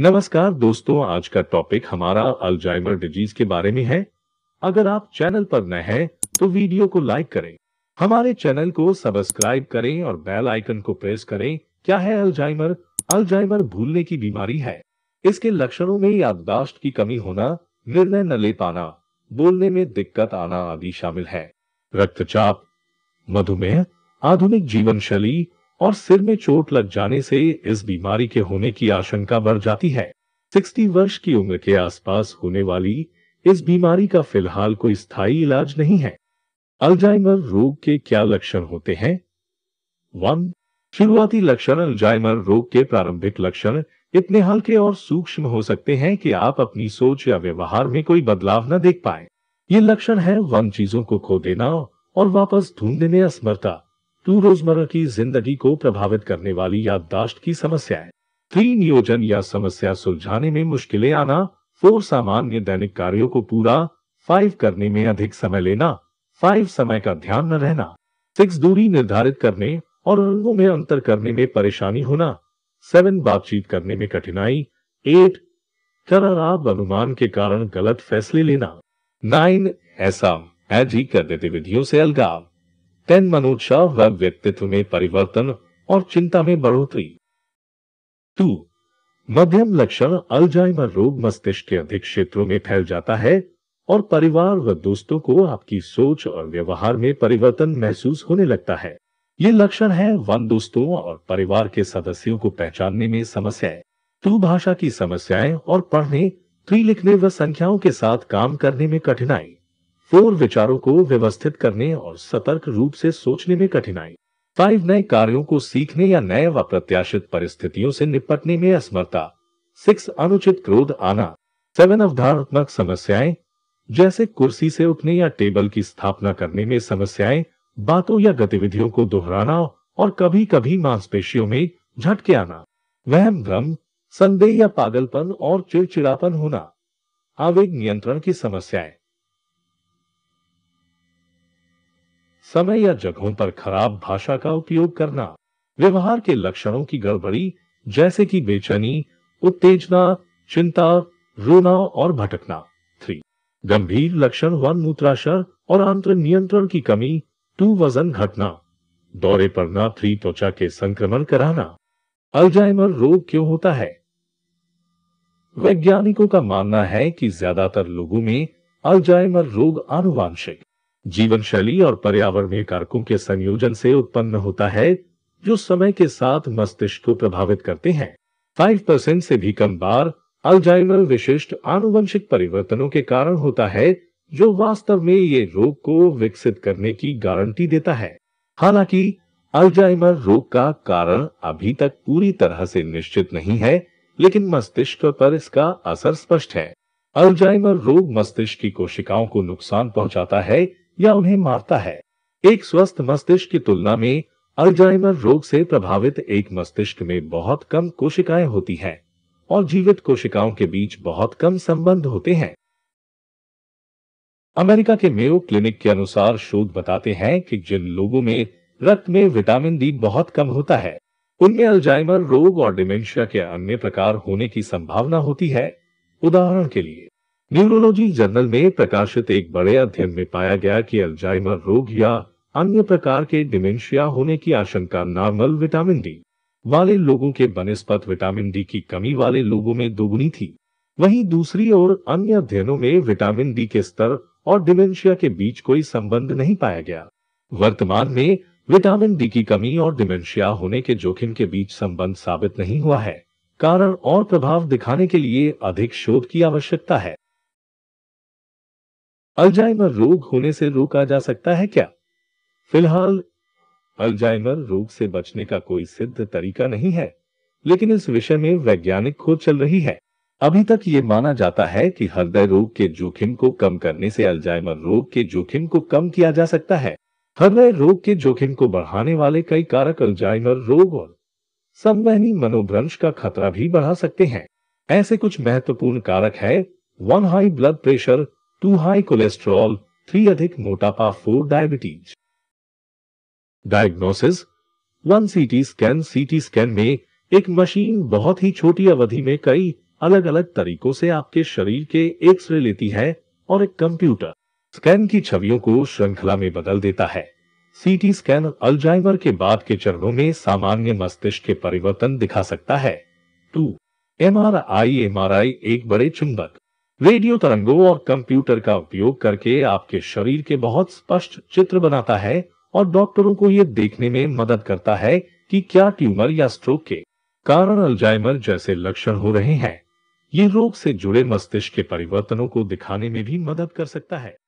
नमस्कार दोस्तों आज का टॉपिक हमारा अल्जाइमर डिजीज के बारे में है अगर आप चैनल पर नए हैं तो वीडियो को लाइक करें हमारे चैनल को सब्सक्राइब करें और बेल आइकन को प्रेस करें क्या है अल्जाइमर अल्जाइमर भूलने की बीमारी है इसके लक्षणों में याददाश्त की कमी होना निर्णय न ले पाना बोलने में दिक्कत आना आदि शामिल है रक्तचाप मधुमेह आधुनिक जीवन शैली और सिर में चोट लग जाने से इस बीमारी के होने की आशंका बढ़ जाती है 60 वर्ष की उम्र के आसपास होने वाली इस बीमारी का फिलहाल कोई स्थायी इलाज नहीं है अल्जाइमर रोग के क्या लक्षण होते हैं वन शुरुआती लक्षण अल्जाइमर रोग के प्रारंभिक लक्षण इतने हल्के और सूक्ष्म हो सकते हैं कि आप अपनी सोच या व्यवहार में कोई बदलाव न देख पाए ये लक्षण है वन चीजों को खो देना और वापस ढूंढने में असमर्था तू रोजमर्रा की जिंदगी को प्रभावित करने वाली याददाश्त की समस्या है थ्री नियोजन या समस्या सुलझाने में मुश्किलें आना फोर सामान्य दैनिक कार्यों को पूरा फाइव करने में अधिक समय लेना फाइव समय का ध्यान न रहना सिक्स दूरी निर्धारित करने और रंगों में अंतर करने में परेशानी होना सेवन बातचीत करने में कठिनाई एट कराराब अनुमान के कारण गलत फैसले लेना नाइन ऐसा है जी कर विधियों से अलगाव तेन मनोत्साह व व्यक्तित्व में परिवर्तन और चिंता में बढ़ोतरी टू मध्यम लक्षण अल्जाइमर रोग मस्तिष्क के अधिक क्षेत्रों में फैल जाता है और परिवार व दोस्तों को आपकी सोच और व्यवहार में परिवर्तन महसूस होने लगता है ये लक्षण है वन दोस्तों और परिवार के सदस्यों को पहचानने में समस्याएं तू टू भाषा की समस्याएं और पढ़ने त्री लिखने व संख्याओं के साथ काम करने में कठिनाई फोर विचारों को व्यवस्थित करने और सतर्क रूप से सोचने में कठिनाई फाइव नए कार्यों को सीखने या नए व प्रत्याशित परिस्थितियों से निपटने में असमर्थता सिक्स अनुचित क्रोध आना सेवन अवधारणात्मक समस्याएं जैसे कुर्सी से उठने या टेबल की स्थापना करने में समस्याएं बातों या गतिविधियों को दोहराना और कभी कभी मांसपेशियों में झटके आना वह भ्रम संदेह या पागलपन और चिड़चिड़ापन होना आवेग नियंत्रण की समस्याएं समय या जगहों पर खराब भाषा का उपयोग करना व्यवहार के लक्षणों की गड़बड़ी जैसे कि बेचैनी उत्तेजना चिंता रोना और भटकना थ्री गंभीर लक्षण वन मूत्राशय और आंत्र नियंत्रण की कमी टू वजन घटना दौरे पड़ना थ्री त्वचा के संक्रमण कराना अल्जाइमर रोग क्यों होता है वैज्ञानिकों का मानना है कि ज्यादातर लोगों में अल्जाइमर रोग आनुवांशिक जीवन शैली और पर्यावरणीय कारकों के संयोजन से उत्पन्न होता है जो समय के साथ मस्तिष्क को प्रभावित करते हैं फाइव परसेंट से भी कम बार अल्जाइमर विशिष्ट आनुवंशिक परिवर्तनों के कारण होता है जो वास्तव में ये रोग को विकसित करने की गारंटी देता है हालांकि अल्जाइमर रोग का कारण अभी तक पूरी तरह से निश्चित नहीं है लेकिन मस्तिष्क पर इसका असर स्पष्ट है अल्जाइमर रोग मस्तिष्क की कोशिकाओं को नुकसान पहुंचाता है या उन्हें मारता है एक स्वस्थ मस्तिष्क की तुलना में अल्जाइमर रोग से प्रभावित एक मस्तिष्क में बहुत कम कोशिकाएं होती हैं और जीवित कोशिकाओं के बीच बहुत कम संबंध होते हैं अमेरिका के मेयो क्लिनिक के अनुसार शोध बताते हैं कि जिन लोगों में रक्त में विटामिन डी बहुत कम होता है उनमें अल्जाइमर रोग और डिमेंशिया के अन्य प्रकार होने की संभावना होती है उदाहरण के लिए न्यूरोलॉजी जर्नल में प्रकाशित एक बड़े अध्ययन में पाया गया कि अल्जाइमर रोग या अन्य प्रकार के डिमेंशिया होने की आशंका नॉर्मल विटामिन डी वाले लोगों के बनस्पत विटामिन डी की कमी वाले लोगों में दोगुनी थी वहीं दूसरी ओर अन्य अध्ययनों में विटामिन डी के स्तर और डिमेंशिया के बीच कोई संबंध नहीं पाया गया वर्तमान में विटामिन डी की कमी और डिमेंशिया होने के जोखिम के बीच संबंध साबित नहीं हुआ है कारण और प्रभाव दिखाने के लिए अधिक शोध की आवश्यकता है अल्जाइमर रोग होने से रोका जा सकता है क्या फिलहाल अल्जाइमर रोग से बचने का कोई सिद्ध तरीका नहीं है लेकिन इस विषय में वैज्ञानिक खोज चल रही है अभी तक ये माना जाता है कि हृदय रोग के जोखिम को कम करने से अल्जाइमर रोग के जोखिम को कम किया जा सकता है हृदय रोग के जोखिम को बढ़ाने वाले कई कारक अल्जाइमर रोग और संवहनी मनोभ्रंश का खतरा भी बढ़ा सकते हैं ऐसे कुछ महत्वपूर्ण कारक है one high blood pressure two high cholesterol three अधिक मोटापा four diabetes diagnosis one CT scan CT scan में एक मशीन बहुत ही छोटी अवधि में कई अलग अलग तरीकों से आपके शरीर के एक्सरे लेती है और एक कंप्यूटर स्कैन की छवियों को श्रृंखला में बदल देता है सीटी स्कैन अल्जाइमर के बाद के चरणों में सामान्य मस्तिष्क के परिवर्तन दिखा सकता है two M M R I R I एक बड़े चुंबक रेडियो तरंगों और कंप्यूटर का उपयोग करके आपके शरीर के बहुत स्पष्ट चित्र बनाता है और डॉक्टरों को ये देखने में मदद करता है कि क्या ट्यूमर या स्ट्रोक के कारण अल्जाइमर जैसे लक्षण हो रहे हैं ये रोग से जुड़े मस्तिष्क के परिवर्तनों को दिखाने में भी मदद कर सकता है